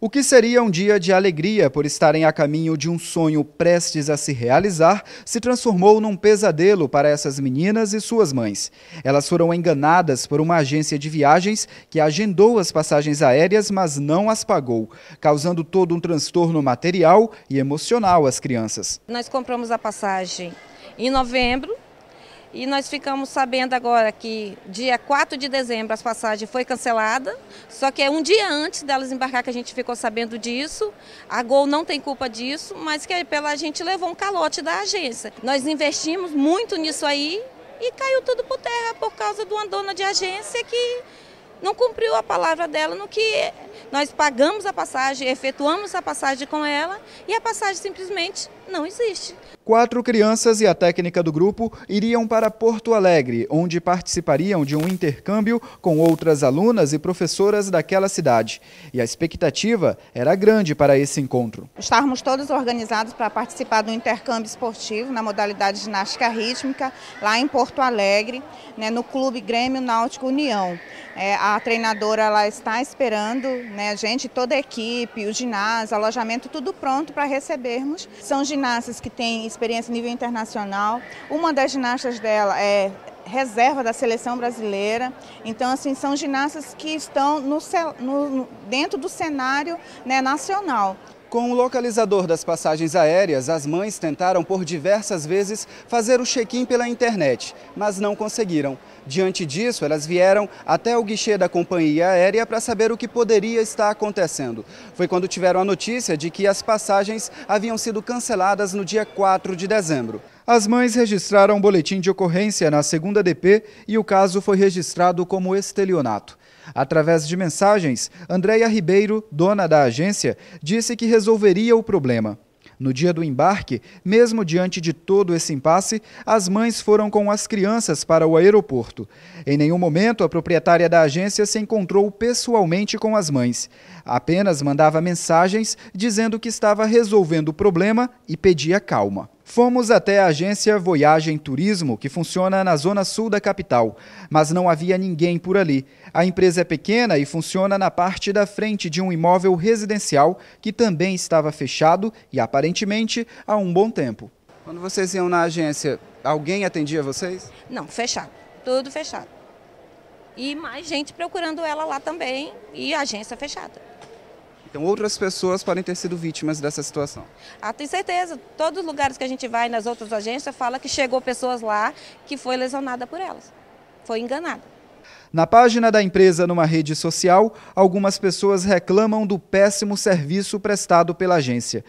O que seria um dia de alegria por estarem a caminho de um sonho prestes a se realizar se transformou num pesadelo para essas meninas e suas mães. Elas foram enganadas por uma agência de viagens que agendou as passagens aéreas, mas não as pagou, causando todo um transtorno material e emocional às crianças. Nós compramos a passagem em novembro e nós ficamos sabendo agora que dia 4 de dezembro as passagens foi cancelada, só que é um dia antes delas embarcar que a gente ficou sabendo disso. A Gol não tem culpa disso, mas que pela a gente levou um calote da agência. Nós investimos muito nisso aí e caiu tudo por terra por causa de uma dona de agência que não cumpriu a palavra dela no que nós pagamos a passagem, efetuamos a passagem com ela e a passagem simplesmente não existe. Quatro crianças e a técnica do grupo iriam para Porto Alegre, onde participariam de um intercâmbio com outras alunas e professoras daquela cidade. E a expectativa era grande para esse encontro. Estávamos todos organizados para participar do intercâmbio esportivo na modalidade ginástica rítmica, lá em Porto Alegre, né, no Clube Grêmio Náutico União. É, a treinadora ela está esperando né, a gente, toda a equipe, o ginásio, alojamento, tudo pronto para recebermos. São ginastas que têm experiência nível internacional. Uma das ginastas dela é reserva da seleção brasileira. Então, assim, são ginastas que estão no, no, dentro do cenário né, nacional. Com o localizador das passagens aéreas, as mães tentaram por diversas vezes fazer o check-in pela internet, mas não conseguiram. Diante disso, elas vieram até o guichê da companhia aérea para saber o que poderia estar acontecendo. Foi quando tiveram a notícia de que as passagens haviam sido canceladas no dia 4 de dezembro. As mães registraram um boletim de ocorrência na segunda DP e o caso foi registrado como estelionato. Através de mensagens, Andréia Ribeiro, dona da agência, disse que resolveria o problema. No dia do embarque, mesmo diante de todo esse impasse, as mães foram com as crianças para o aeroporto. Em nenhum momento a proprietária da agência se encontrou pessoalmente com as mães. Apenas mandava mensagens dizendo que estava resolvendo o problema e pedia calma. Fomos até a agência Voyagem Turismo, que funciona na zona sul da capital, mas não havia ninguém por ali. A empresa é pequena e funciona na parte da frente de um imóvel residencial que também estava fechado e aparentemente há um bom tempo. Quando vocês iam na agência, alguém atendia vocês? Não, fechado. Tudo fechado. E mais gente procurando ela lá também e agência fechada. Então, outras pessoas podem ter sido vítimas dessa situação. Ah, tenho certeza. Todos os lugares que a gente vai, nas outras agências, fala que chegou pessoas lá que foi lesionada por elas. Foi enganada. Na página da empresa numa rede social, algumas pessoas reclamam do péssimo serviço prestado pela agência.